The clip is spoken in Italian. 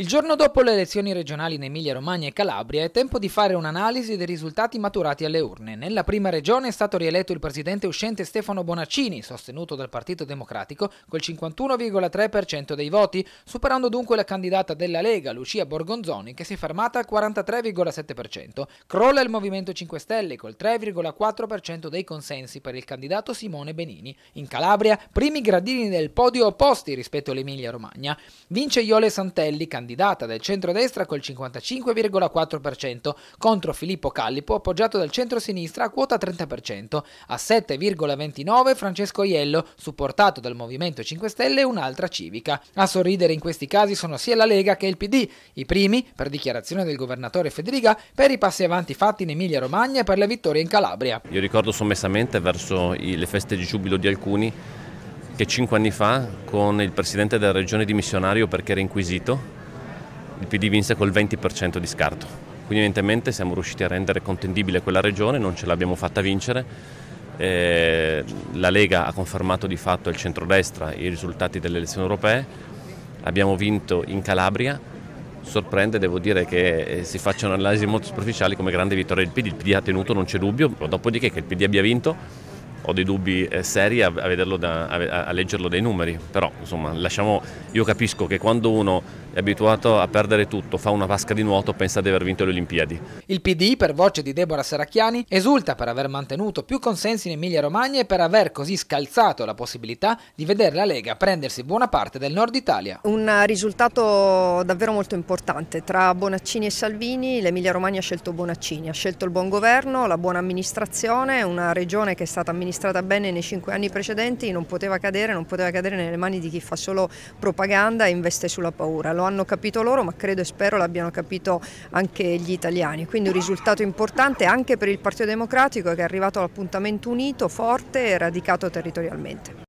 Il giorno dopo le elezioni regionali in Emilia-Romagna e Calabria è tempo di fare un'analisi dei risultati maturati alle urne. Nella prima regione è stato rieletto il presidente uscente Stefano Bonaccini, sostenuto dal Partito Democratico, col 51,3% dei voti, superando dunque la candidata della Lega, Lucia Borgonzoni, che si è fermata al 43,7%. Crolla il Movimento 5 Stelle col 3,4% dei consensi per il candidato Simone Benini. In Calabria, primi gradini del podio opposti rispetto all'Emilia-Romagna. Vince Iole Santelli, candidato candidata del centrodestra col 55,4% contro Filippo Callipo appoggiato dal centrosinistra a quota 30%, a 7,29 Francesco Iello supportato dal Movimento 5 Stelle e un'altra civica. A sorridere in questi casi sono sia la Lega che il PD, i primi per dichiarazione del governatore Federica per i passi avanti fatti in Emilia Romagna e per le vittorie in Calabria. Io ricordo sommessamente verso le feste di giubilo di alcuni che cinque anni fa con il presidente della regione dimissionario perché era inquisito il PD vinse col 20% di scarto. Quindi evidentemente siamo riusciti a rendere contendibile quella regione, non ce l'abbiamo fatta vincere. Eh, la Lega ha confermato di fatto al centrodestra i risultati delle elezioni europee, abbiamo vinto in Calabria, sorprende devo dire che eh, si facciano analisi molto superficiali come grande vittoria del PD, il PD ha tenuto non c'è dubbio, dopodiché che il PD abbia vinto ho dei dubbi eh, seri a, da, a, leggerlo dai numeri, però insomma lasciamo, io capisco che quando uno è abituato a perdere tutto, fa una vasca di nuoto, pensa di aver vinto le Olimpiadi. Il PD, per voce di Deborah Seracchiani, esulta per aver mantenuto più consensi in Emilia Romagna e per aver così scalzato la possibilità di vedere la Lega prendersi buona parte del nord Italia. Un risultato davvero molto importante. Tra Bonaccini e Salvini l'Emilia Romagna ha scelto Bonaccini, ha scelto il buon governo, la buona amministrazione, una regione che è stata amministrata bene nei cinque anni precedenti non poteva cadere, non poteva cadere nelle mani di chi fa solo propaganda e investe sulla paura lo hanno capito loro ma credo e spero l'abbiano capito anche gli italiani. Quindi un risultato importante anche per il Partito Democratico che è arrivato all'appuntamento unito, forte e radicato territorialmente.